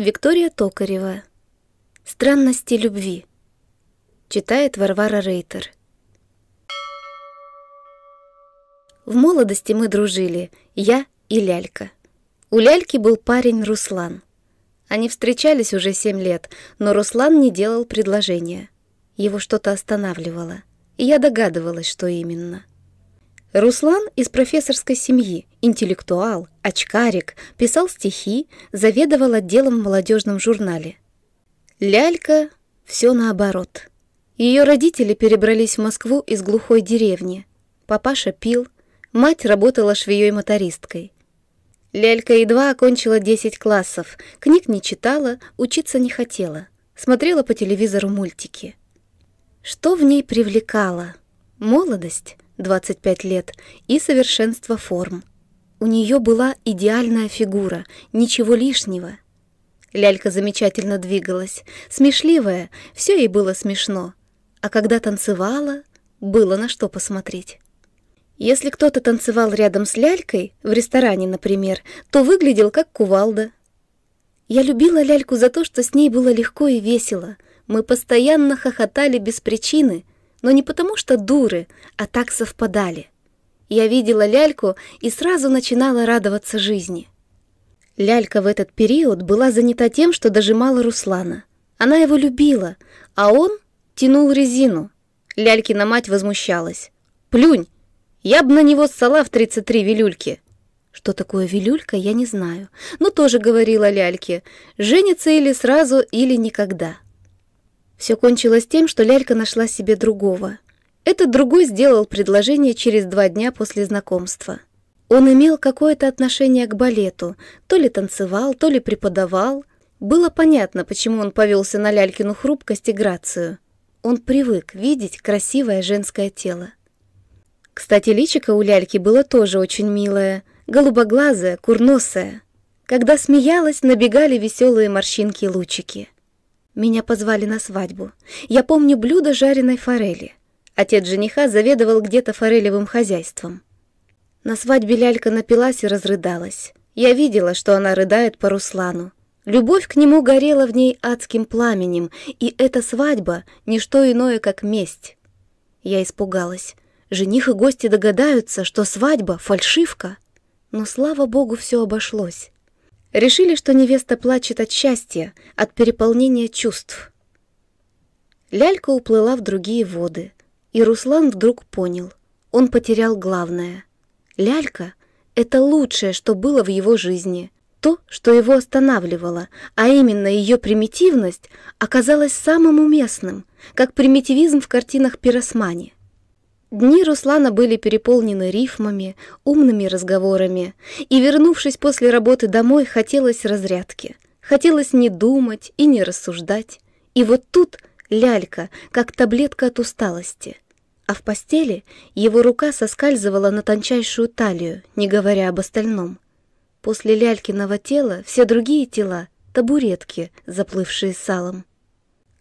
Виктория Токарева. «Странности любви». Читает Варвара Рейтер. В молодости мы дружили, я и Лялька. У Ляльки был парень Руслан. Они встречались уже семь лет, но Руслан не делал предложения. Его что-то останавливало, и я догадывалась, что именно — Руслан из профессорской семьи, интеллектуал, очкарик, писал стихи, заведовал отделом в молодежном журнале. Лялька — все наоборот. Ее родители перебрались в Москву из глухой деревни. Папаша пил, мать работала швеей-мотористкой. Лялька едва окончила 10 классов, книг не читала, учиться не хотела, смотрела по телевизору мультики. Что в ней привлекало? Молодость — 25 лет, и совершенство форм. У нее была идеальная фигура, ничего лишнего. Лялька замечательно двигалась, смешливая, все ей было смешно. А когда танцевала, было на что посмотреть. Если кто-то танцевал рядом с лялькой, в ресторане, например, то выглядел как кувалда. Я любила ляльку за то, что с ней было легко и весело. Мы постоянно хохотали без причины, но не потому что дуры, а так совпадали. Я видела ляльку и сразу начинала радоваться жизни. Лялька в этот период была занята тем, что дожимала Руслана. Она его любила, а он тянул резину. Лялькина мать возмущалась. «Плюнь! Я б на него ссала в 33 вилюльки!» Что такое вилюлька, я не знаю. Но тоже говорила ляльке. Женится или сразу, или никогда. Все кончилось тем, что лялька нашла себе другого. Этот другой сделал предложение через два дня после знакомства. Он имел какое-то отношение к балету, то ли танцевал, то ли преподавал. Было понятно, почему он повелся на лялькину хрупкость и грацию. Он привык видеть красивое женское тело. Кстати, личико у ляльки было тоже очень милое, голубоглазое, курносое. Когда смеялась, набегали веселые морщинки-лучики. Меня позвали на свадьбу. Я помню блюдо жареной форели. Отец жениха заведовал где-то форелевым хозяйством. На свадьбе лялька напилась и разрыдалась. Я видела, что она рыдает по Руслану. Любовь к нему горела в ней адским пламенем, и эта свадьба — ничто иное, как месть. Я испугалась. Жених и гости догадаются, что свадьба — фальшивка. Но, слава богу, все обошлось. Решили, что невеста плачет от счастья, от переполнения чувств. Лялька уплыла в другие воды, и Руслан вдруг понял. Он потерял главное. Лялька — это лучшее, что было в его жизни. То, что его останавливало, а именно ее примитивность, оказалась самым уместным, как примитивизм в картинах Пиросмани. Дни Руслана были переполнены рифмами, умными разговорами, и, вернувшись после работы домой, хотелось разрядки. Хотелось не думать и не рассуждать. И вот тут лялька, как таблетка от усталости. А в постели его рука соскальзывала на тончайшую талию, не говоря об остальном. После лялькиного тела все другие тела — табуретки, заплывшие салом.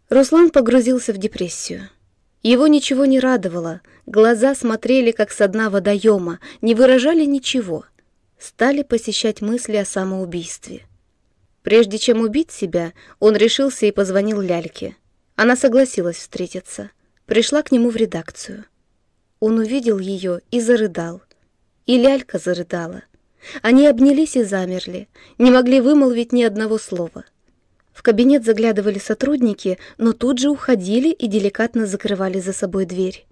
Руслан погрузился в депрессию. Его ничего не радовало, глаза смотрели, как со дна водоема, не выражали ничего. Стали посещать мысли о самоубийстве. Прежде чем убить себя, он решился и позвонил Ляльке. Она согласилась встретиться. Пришла к нему в редакцию. Он увидел ее и зарыдал. И Лялька зарыдала. Они обнялись и замерли, не могли вымолвить ни одного слова — в кабинет заглядывали сотрудники, но тут же уходили и деликатно закрывали за собой дверь.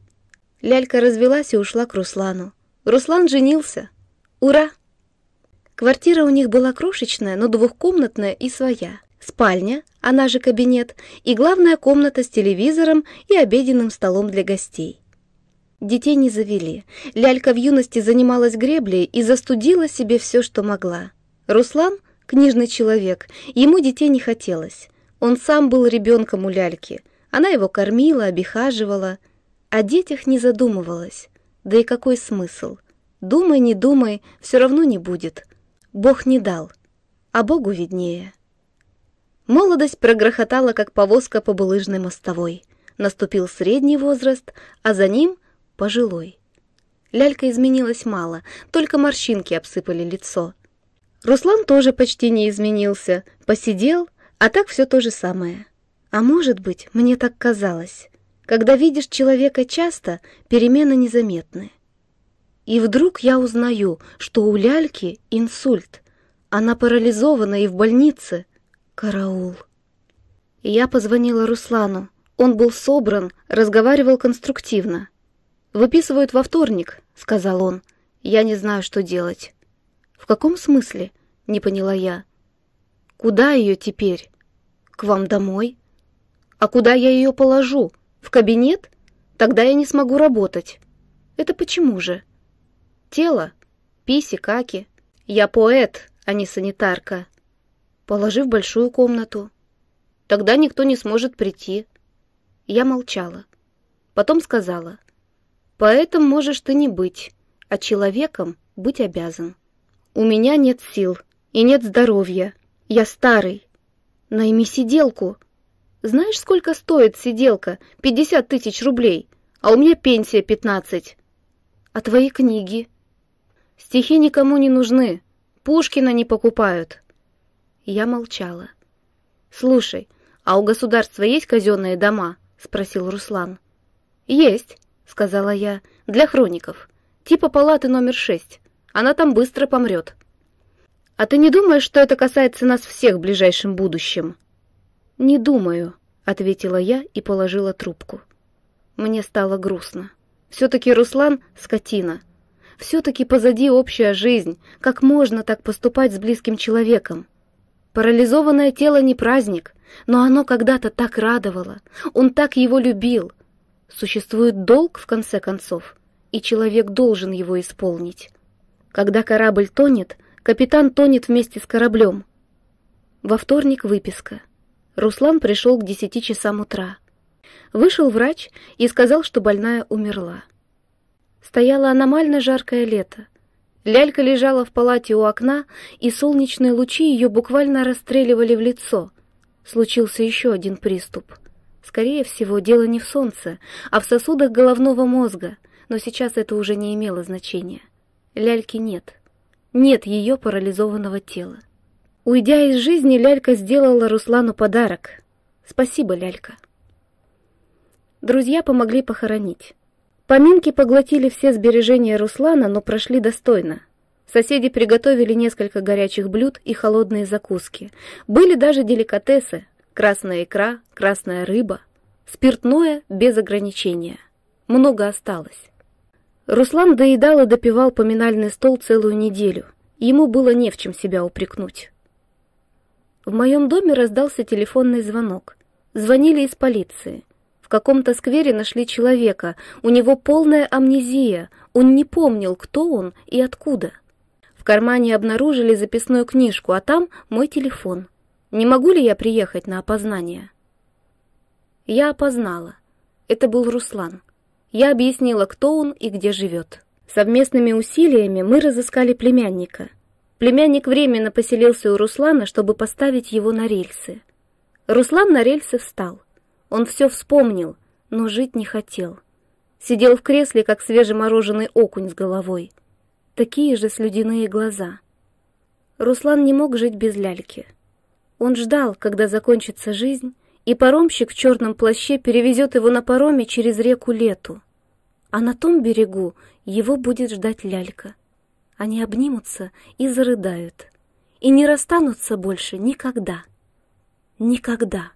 Лялька развелась и ушла к Руслану. Руслан женился. Ура! Квартира у них была крошечная, но двухкомнатная и своя. Спальня, она же кабинет, и главная комната с телевизором и обеденным столом для гостей. Детей не завели. Лялька в юности занималась греблей и застудила себе все, что могла. Руслан книжный человек, ему детей не хотелось. Он сам был ребенком у ляльки. Она его кормила, обихаживала. О детях не задумывалась. Да и какой смысл? Думай, не думай, все равно не будет. Бог не дал, а Богу виднее. Молодость прогрохотала, как повозка по булыжной мостовой. Наступил средний возраст, а за ним — пожилой. Лялька изменилась мало, только морщинки обсыпали лицо — Руслан тоже почти не изменился, посидел, а так все то же самое. А может быть, мне так казалось. Когда видишь человека часто, перемены незаметны. И вдруг я узнаю, что у Ляльки инсульт. Она парализована и в больнице. Караул. Я позвонила Руслану. Он был собран, разговаривал конструктивно. «Выписывают во вторник», — сказал он. «Я не знаю, что делать». «В каком смысле?» — не поняла я. «Куда ее теперь?» «К вам домой». «А куда я ее положу? В кабинет? Тогда я не смогу работать». «Это почему же?» «Тело. Писи, каки. Я поэт, а не санитарка». «Положи в большую комнату». «Тогда никто не сможет прийти». Я молчала. Потом сказала. «Поэтом можешь ты не быть, а человеком быть обязан». У меня нет сил и нет здоровья. Я старый. Найми сиделку. Знаешь, сколько стоит сиделка? Пятьдесят тысяч рублей. А у меня пенсия пятнадцать. А твои книги? Стихи никому не нужны. Пушкина не покупают. Я молчала. Слушай, а у государства есть казенные дома? Спросил Руслан. Есть, сказала я, для хроников. Типа палаты номер шесть. Она там быстро помрет. А ты не думаешь, что это касается нас всех в ближайшем будущем? Не думаю, ответила я и положила трубку. Мне стало грустно. Все-таки Руслан — скотина. Все-таки позади общая жизнь. Как можно так поступать с близким человеком? Парализованное тело не праздник, но оно когда-то так радовало. Он так его любил. Существует долг, в конце концов, и человек должен его исполнить. Когда корабль тонет, капитан тонет вместе с кораблем. Во вторник выписка. Руслан пришел к десяти часам утра. Вышел врач и сказал, что больная умерла. Стояло аномально жаркое лето. Лялька лежала в палате у окна, и солнечные лучи ее буквально расстреливали в лицо. Случился еще один приступ. Скорее всего, дело не в солнце, а в сосудах головного мозга, но сейчас это уже не имело значения. Ляльки нет. Нет ее парализованного тела. Уйдя из жизни, Лялька сделала Руслану подарок. Спасибо, Лялька. Друзья помогли похоронить. Поминки поглотили все сбережения Руслана, но прошли достойно. Соседи приготовили несколько горячих блюд и холодные закуски. Были даже деликатесы – красная икра, красная рыба, спиртное без ограничения. Много осталось. Руслан доедал и допивал поминальный стол целую неделю. Ему было не в чем себя упрекнуть. В моем доме раздался телефонный звонок. Звонили из полиции. В каком-то сквере нашли человека. У него полная амнезия. Он не помнил, кто он и откуда. В кармане обнаружили записную книжку, а там мой телефон. Не могу ли я приехать на опознание? Я опознала. Это был Руслан я объяснила, кто он и где живет. Совместными усилиями мы разыскали племянника. Племянник временно поселился у Руслана, чтобы поставить его на рельсы. Руслан на рельсы встал. Он все вспомнил, но жить не хотел. Сидел в кресле, как свежемороженный окунь с головой. Такие же слюдяные глаза. Руслан не мог жить без ляльки. Он ждал, когда закончится жизнь, и паромщик в черном плаще перевезет его на пароме через реку Лету а на том берегу его будет ждать лялька. Они обнимутся и зарыдают, и не расстанутся больше никогда. Никогда.